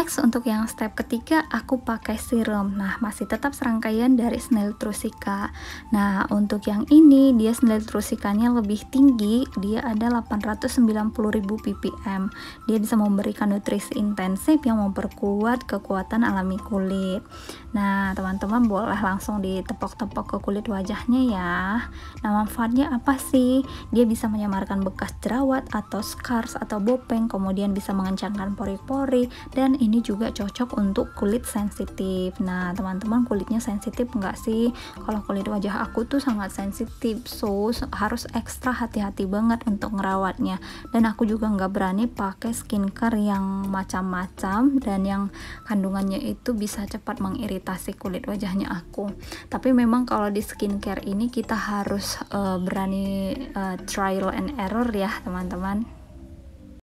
Next untuk yang step ketiga aku pakai serum. Nah, masih tetap serangkaian dari snail trusica. Nah, untuk yang ini dia snail trusicanya lebih tinggi, dia ada 890.000 ppm. Dia bisa memberikan nutrisi intensif yang memperkuat kekuatan alami kulit. Nah, teman-teman boleh langsung ditepok-tepok ke kulit wajahnya ya. Nah, manfaatnya apa sih? Dia bisa menyamarkan bekas jerawat atau scars atau bopeng, kemudian bisa mengencangkan pori-pori dan ini ini juga cocok untuk kulit sensitif nah teman-teman kulitnya sensitif enggak sih kalau kulit wajah aku tuh sangat sensitif so harus ekstra hati-hati banget untuk ngerawatnya dan aku juga nggak berani pakai skincare yang macam-macam dan yang kandungannya itu bisa cepat mengiritasi kulit wajahnya aku tapi memang kalau di skincare ini kita harus uh, berani uh, trial and error ya teman-teman